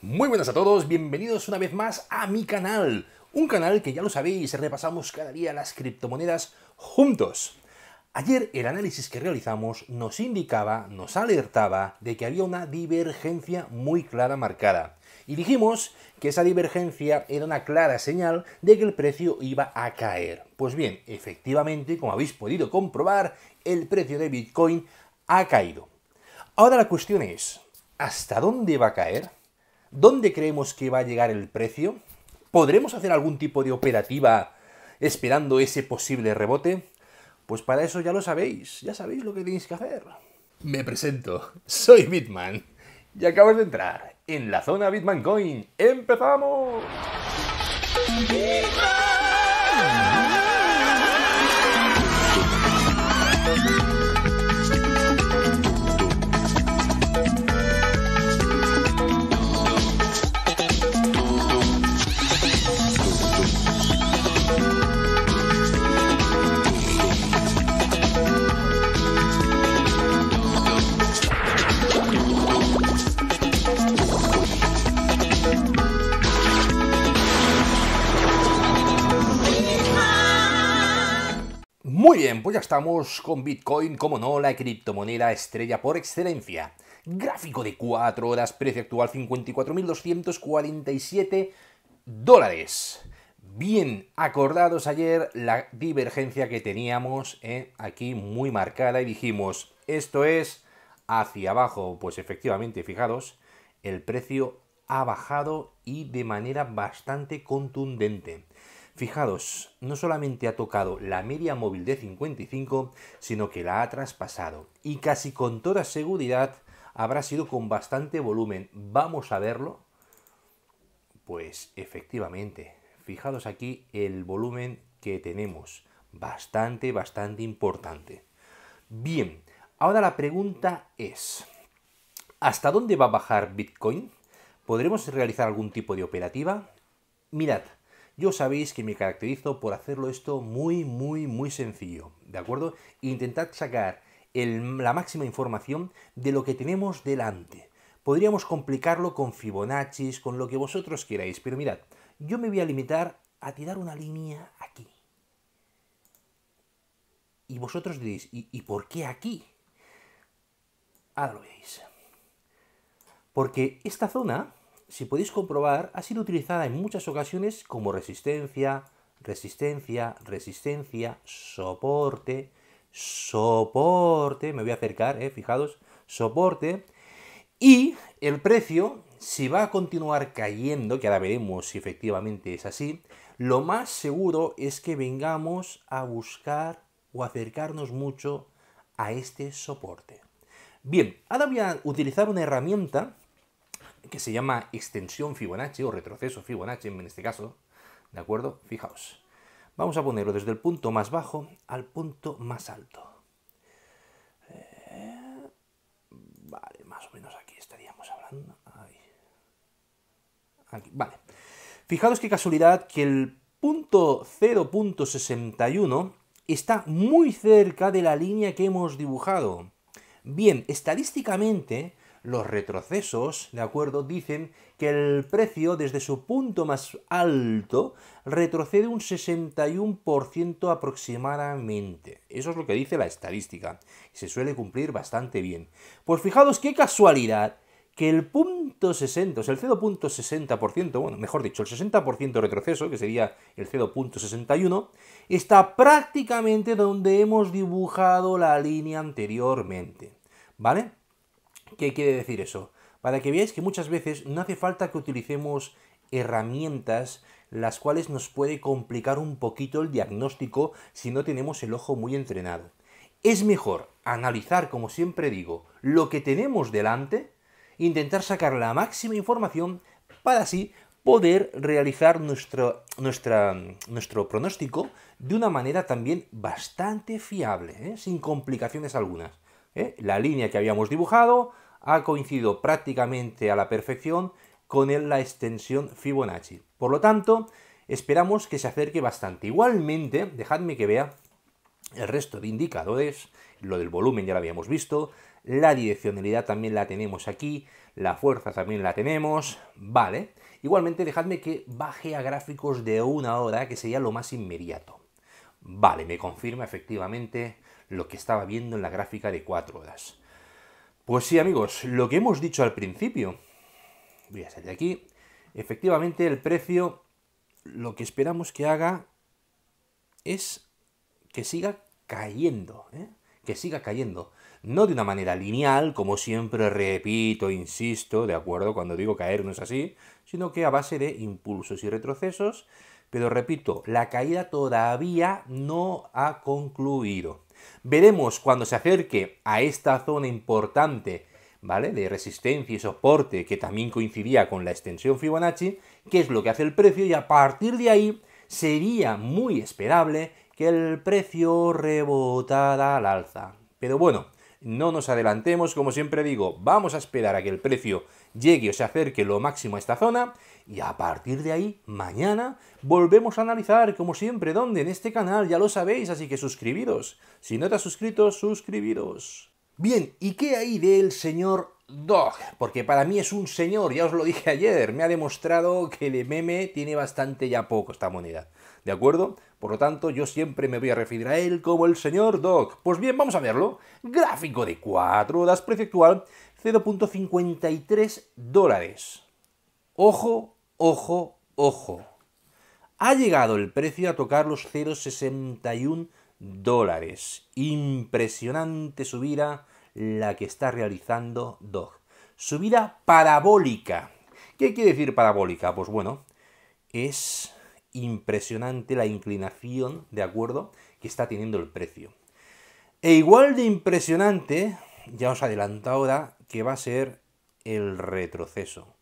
Muy buenas a todos, bienvenidos una vez más a mi canal, un canal que ya lo sabéis, repasamos cada día las criptomonedas juntos. Ayer el análisis que realizamos nos indicaba, nos alertaba de que había una divergencia muy clara marcada. Y dijimos que esa divergencia era una clara señal de que el precio iba a caer. Pues bien, efectivamente, como habéis podido comprobar, el precio de Bitcoin ha caído. Ahora la cuestión es, ¿hasta dónde va a caer? ¿Dónde creemos que va a llegar el precio? ¿Podremos hacer algún tipo de operativa esperando ese posible rebote? Pues para eso ya lo sabéis, ya sabéis lo que tenéis que hacer. Me presento, soy Bitman y acabo de entrar en la zona Bitman Coin. ¡Empezamos! ya estamos con Bitcoin, como no, la criptomoneda estrella por excelencia. Gráfico de 4 horas, precio actual 54.247 dólares. Bien acordados ayer la divergencia que teníamos eh, aquí muy marcada y dijimos, esto es hacia abajo. Pues efectivamente, fijados, el precio ha bajado y de manera bastante contundente. Fijados, no solamente ha tocado la media móvil de 55, sino que la ha traspasado. Y casi con toda seguridad habrá sido con bastante volumen. Vamos a verlo. Pues efectivamente, fijados aquí el volumen que tenemos. Bastante, bastante importante. Bien, ahora la pregunta es, ¿hasta dónde va a bajar Bitcoin? ¿Podremos realizar algún tipo de operativa? Mirad, yo sabéis que me caracterizo por hacerlo esto muy, muy, muy sencillo, ¿de acuerdo? Intentad sacar la máxima información de lo que tenemos delante. Podríamos complicarlo con Fibonacci, con lo que vosotros queráis, pero mirad, yo me voy a limitar a tirar una línea aquí. Y vosotros diréis, ¿y, ¿y por qué aquí? Ahora lo veis. Porque esta zona si podéis comprobar, ha sido utilizada en muchas ocasiones como resistencia, resistencia, resistencia, soporte, soporte, me voy a acercar, eh, fijados, soporte, y el precio, si va a continuar cayendo, que ahora veremos si efectivamente es así, lo más seguro es que vengamos a buscar o acercarnos mucho a este soporte. Bien, ahora voy a utilizar una herramienta que se llama extensión Fibonacci o retroceso Fibonacci en este caso, ¿de acuerdo? Fijaos, vamos a ponerlo desde el punto más bajo al punto más alto. Eh, vale, más o menos aquí estaríamos hablando. vale. Fijaos qué casualidad que el punto 0.61 está muy cerca de la línea que hemos dibujado. Bien, estadísticamente los retrocesos, ¿de acuerdo? Dicen que el precio desde su punto más alto retrocede un 61% aproximadamente. Eso es lo que dice la estadística. Se suele cumplir bastante bien. Pues fijaos qué casualidad que el punto 60, o sea, el 0.60%, bueno, mejor dicho, el 60% retroceso, que sería el 0.61, está prácticamente donde hemos dibujado la línea anteriormente, ¿vale? ¿Qué quiere decir eso? Para que veáis que muchas veces no hace falta que utilicemos herramientas las cuales nos puede complicar un poquito el diagnóstico si no tenemos el ojo muy entrenado. Es mejor analizar, como siempre digo, lo que tenemos delante, intentar sacar la máxima información para así poder realizar nuestro, nuestro pronóstico de una manera también bastante fiable, ¿eh? sin complicaciones algunas. ¿eh? La línea que habíamos dibujado, ha coincidido prácticamente a la perfección con la extensión Fibonacci. Por lo tanto, esperamos que se acerque bastante. Igualmente, dejadme que vea el resto de indicadores, lo del volumen ya lo habíamos visto, la direccionalidad también la tenemos aquí, la fuerza también la tenemos, vale. Igualmente dejadme que baje a gráficos de una hora, que sería lo más inmediato. Vale, me confirma efectivamente lo que estaba viendo en la gráfica de cuatro horas. Pues sí, amigos, lo que hemos dicho al principio. Voy a salir aquí. Efectivamente, el precio lo que esperamos que haga es que siga cayendo, ¿eh? que siga cayendo. No de una manera lineal, como siempre repito, insisto, ¿de acuerdo? Cuando digo caer no es así, sino que a base de impulsos y retrocesos. Pero repito, la caída todavía no ha concluido. Veremos cuando se acerque a esta zona importante, ¿vale? De resistencia y soporte que también coincidía con la extensión Fibonacci, qué es lo que hace el precio y a partir de ahí sería muy esperable que el precio rebotara al alza. Pero bueno, no nos adelantemos, como siempre digo, vamos a esperar a que el precio llegue o se acerque lo máximo a esta zona y a partir de ahí, mañana, volvemos a analizar, como siempre, ¿dónde? En este canal, ya lo sabéis, así que suscribidos. Si no te has suscrito, suscribiros. Bien, ¿y qué hay del señor Dog, porque para mí es un señor, ya os lo dije ayer, me ha demostrado que de meme tiene bastante ya poco esta moneda, ¿de acuerdo? Por lo tanto, yo siempre me voy a referir a él como el señor Dog. Pues bien, vamos a verlo. Gráfico de 4 horas, precio actual, 0.53 dólares. Ojo, ojo, ojo. Ha llegado el precio a tocar los 0.61 dólares. Impresionante subida la que está realizando Dog. Subida parabólica. ¿Qué quiere decir parabólica? Pues bueno, es impresionante la inclinación, ¿de acuerdo?, que está teniendo el precio. E igual de impresionante, ya os adelanto ahora, que va a ser el retroceso.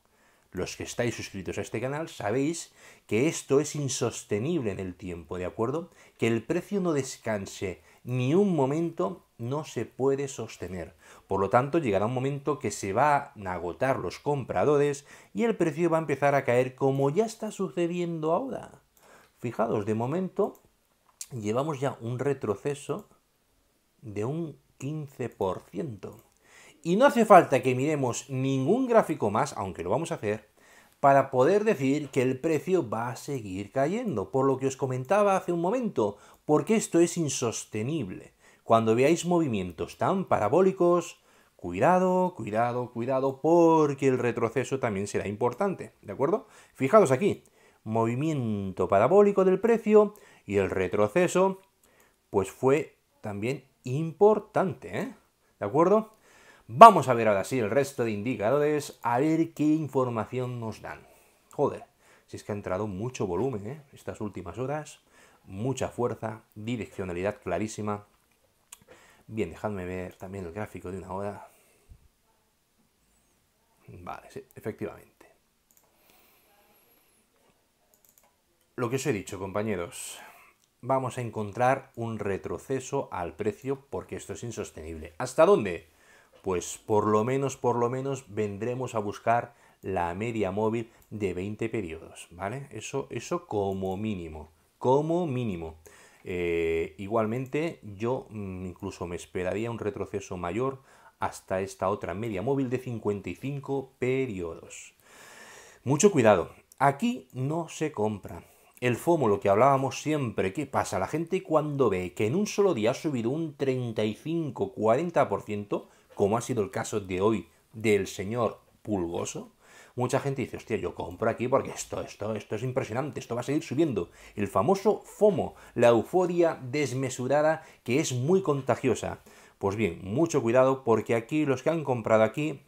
Los que estáis suscritos a este canal sabéis que esto es insostenible en el tiempo, ¿de acuerdo? Que el precio no descanse ni un momento no se puede sostener. Por lo tanto, llegará un momento que se van a agotar los compradores y el precio va a empezar a caer como ya está sucediendo ahora. Fijados, de momento llevamos ya un retroceso de un 15%. Y no hace falta que miremos ningún gráfico más, aunque lo vamos a hacer, para poder decir que el precio va a seguir cayendo, por lo que os comentaba hace un momento, porque esto es insostenible. Cuando veáis movimientos tan parabólicos, cuidado, cuidado, cuidado, porque el retroceso también será importante, ¿de acuerdo? Fijaos aquí, movimiento parabólico del precio y el retroceso, pues fue también importante, ¿eh? ¿De acuerdo? Vamos a ver ahora sí el resto de indicadores, a ver qué información nos dan. Joder, si es que ha entrado mucho volumen ¿eh? estas últimas horas, mucha fuerza, direccionalidad clarísima. Bien, dejadme ver también el gráfico de una hora. Vale, sí, efectivamente. Lo que os he dicho, compañeros, vamos a encontrar un retroceso al precio porque esto es insostenible. ¿Hasta dónde? pues por lo menos, por lo menos vendremos a buscar la media móvil de 20 periodos, ¿vale? Eso, eso como mínimo, como mínimo. Eh, igualmente, yo mm, incluso me esperaría un retroceso mayor hasta esta otra media móvil de 55 periodos. Mucho cuidado, aquí no se compra. El FOMO, lo que hablábamos siempre, ¿qué pasa? La gente cuando ve que en un solo día ha subido un 35-40%, como ha sido el caso de hoy del señor Pulgoso, mucha gente dice, hostia, yo compro aquí porque esto, esto, esto es impresionante, esto va a seguir subiendo. El famoso FOMO, la euforia desmesurada que es muy contagiosa. Pues bien, mucho cuidado porque aquí los que han comprado aquí,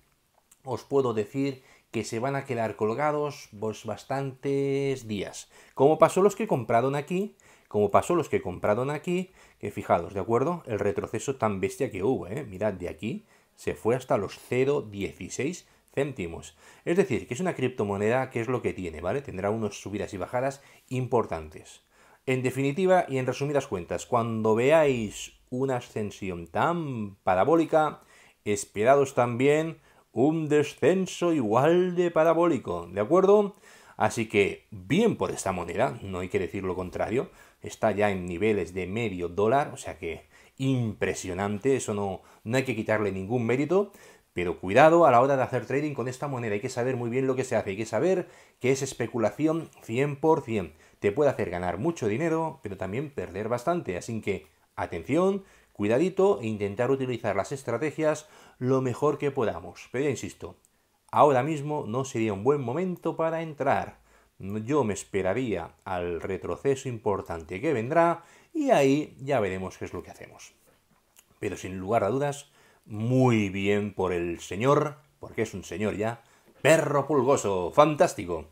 os puedo decir que se van a quedar colgados vos pues, bastantes días. Como pasó los que compraron aquí, como pasó los que compraron aquí, que fijados, ¿de acuerdo? El retroceso tan bestia que hubo, ¿eh? Mirad, de aquí se fue hasta los 0,16 céntimos. Es decir, que es una criptomoneda que es lo que tiene, ¿vale? Tendrá unas subidas y bajadas importantes. En definitiva y en resumidas cuentas, cuando veáis una ascensión tan parabólica, esperados también un descenso igual de parabólico, ¿de acuerdo? Así que bien por esta moneda, no hay que decir lo contrario, está ya en niveles de medio dólar, o sea que impresionante, eso no, no hay que quitarle ningún mérito, pero cuidado a la hora de hacer trading con esta moneda, hay que saber muy bien lo que se hace, hay que saber que es especulación 100%. Te puede hacer ganar mucho dinero, pero también perder bastante, así que atención, cuidadito e intentar utilizar las estrategias lo mejor que podamos. Pero ya insisto, ahora mismo no sería un buen momento para entrar. Yo me esperaría al retroceso importante que vendrá y ahí ya veremos qué es lo que hacemos. Pero sin lugar a dudas, muy bien por el señor, porque es un señor ya, perro pulgoso, fantástico.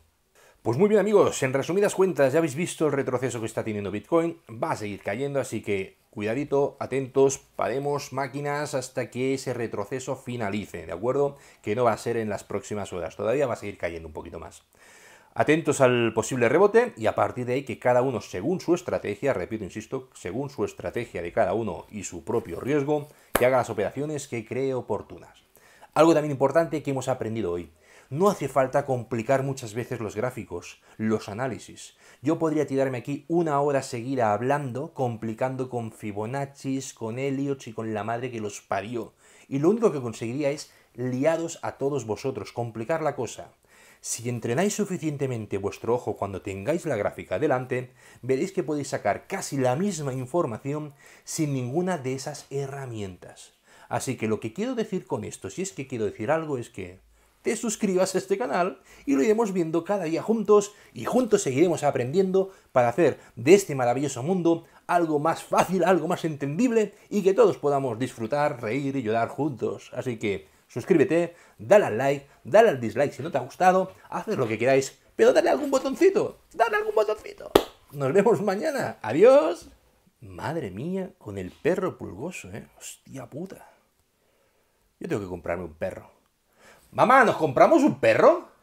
Pues muy bien amigos, en resumidas cuentas ya habéis visto el retroceso que está teniendo Bitcoin, va a seguir cayendo, así que cuidadito, atentos, paremos máquinas hasta que ese retroceso finalice, ¿de acuerdo? Que no va a ser en las próximas horas, todavía va a seguir cayendo un poquito más atentos al posible rebote y a partir de ahí que cada uno, según su estrategia, repito, insisto, según su estrategia de cada uno y su propio riesgo, que haga las operaciones que cree oportunas. Algo también importante que hemos aprendido hoy. No hace falta complicar muchas veces los gráficos, los análisis. Yo podría tirarme aquí una hora seguida hablando, complicando con Fibonacci, con Elliot y con la madre que los parió. Y lo único que conseguiría es liados a todos vosotros, complicar la cosa. Si entrenáis suficientemente vuestro ojo cuando tengáis la gráfica delante, veréis que podéis sacar casi la misma información sin ninguna de esas herramientas. Así que lo que quiero decir con esto, si es que quiero decir algo, es que te suscribas a este canal y lo iremos viendo cada día juntos y juntos seguiremos aprendiendo para hacer de este maravilloso mundo algo más fácil, algo más entendible y que todos podamos disfrutar, reír y llorar juntos. Así que suscríbete, dale al like, dale al dislike si no te ha gustado, haced lo que queráis, pero dale algún botoncito, dale algún botoncito. Nos vemos mañana, adiós. Madre mía, con el perro pulgoso, ¿eh? Hostia puta. Yo tengo que comprarme un perro. Mamá, ¿nos compramos un perro?